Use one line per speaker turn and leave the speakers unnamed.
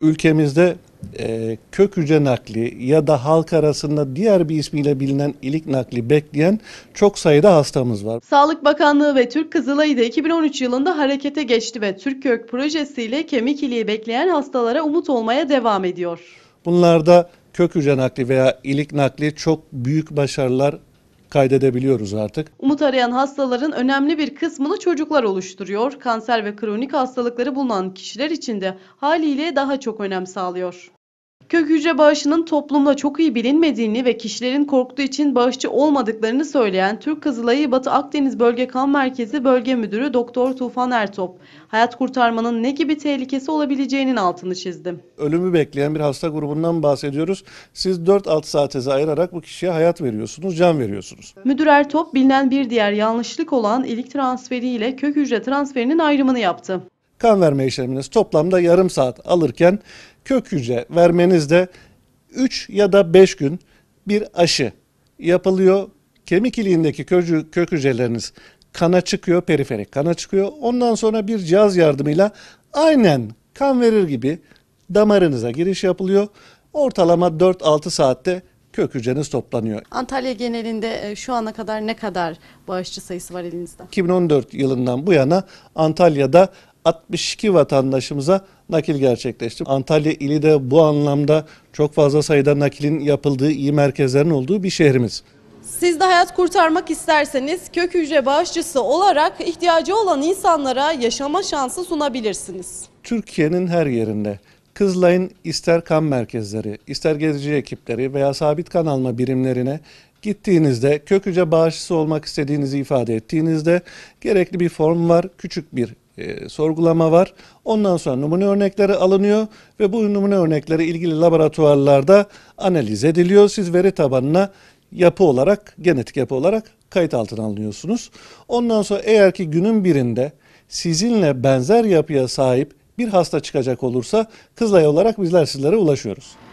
Ülkemizde e, kök hücre nakli ya da halk arasında diğer bir ismiyle bilinen ilik nakli bekleyen çok sayıda hastamız var.
Sağlık Bakanlığı ve Türk Kızılay'ı da 2013 yılında harekete geçti ve Türk Kök projesiyle kemik iliği bekleyen hastalara umut olmaya devam ediyor.
Bunlarda kök hücre nakli veya ilik nakli çok büyük başarılar kaydedebiliyoruz artık.
Umut arayan hastaların önemli bir kısmını çocuklar oluşturuyor. Kanser ve kronik hastalıkları bulunan kişiler için de haliyle daha çok önem sağlıyor. Kök hücre bağışının toplumda çok iyi bilinmediğini ve kişilerin korktuğu için bağışçı olmadıklarını söyleyen Türk Kızılayı Batı Akdeniz Bölge Kan Merkezi Bölge Müdürü Doktor Tufan Ertop, hayat kurtarmanın ne gibi tehlikesi olabileceğinin
altını çizdi. Ölümü bekleyen bir hasta grubundan bahsediyoruz. Siz 4-6 saate ayırarak bu kişiye hayat veriyorsunuz, can veriyorsunuz.
Müdür Ertop bilinen bir diğer yanlışlık olan ilik transferi ile kök hücre transferinin ayrımını yaptı
kan verme işleminiz toplamda yarım saat alırken kök hücre vermeniz de 3 ya da 5 gün bir aşı yapılıyor. Kemik iliğindeki kök hücreleriniz kana çıkıyor, periferik kana çıkıyor. Ondan sonra bir cihaz yardımıyla aynen kan verir gibi damarınıza giriş yapılıyor. Ortalama 4-6 saatte kök hücreniz toplanıyor.
Antalya genelinde e, şu ana kadar ne kadar bağışçı sayısı var elinizde?
2014 yılından bu yana Antalya'da 62 vatandaşımıza nakil gerçekleşti. Antalya ili de bu anlamda çok fazla sayıda nakilin yapıldığı iyi merkezlerin olduğu bir şehrimiz.
Siz de hayat kurtarmak isterseniz kök hücre bağışçısı olarak ihtiyacı olan insanlara yaşama şansı sunabilirsiniz.
Türkiye'nin her yerinde Kızılay'ın ister kan merkezleri, ister gezici ekipleri veya sabit kan alma birimlerine gittiğinizde kök hücre bağışçısı olmak istediğinizi ifade ettiğinizde gerekli bir form var. Küçük bir e, sorgulama var. Ondan sonra numune örnekleri alınıyor ve bu numune örnekleri ilgili laboratuvarlarda analiz ediliyor. Siz veri tabanına yapı olarak, genetik yapı olarak kayıt altına alınıyorsunuz. Ondan sonra eğer ki günün birinde sizinle benzer yapıya sahip bir hasta çıkacak olursa kızlay olarak bizler sizlere ulaşıyoruz.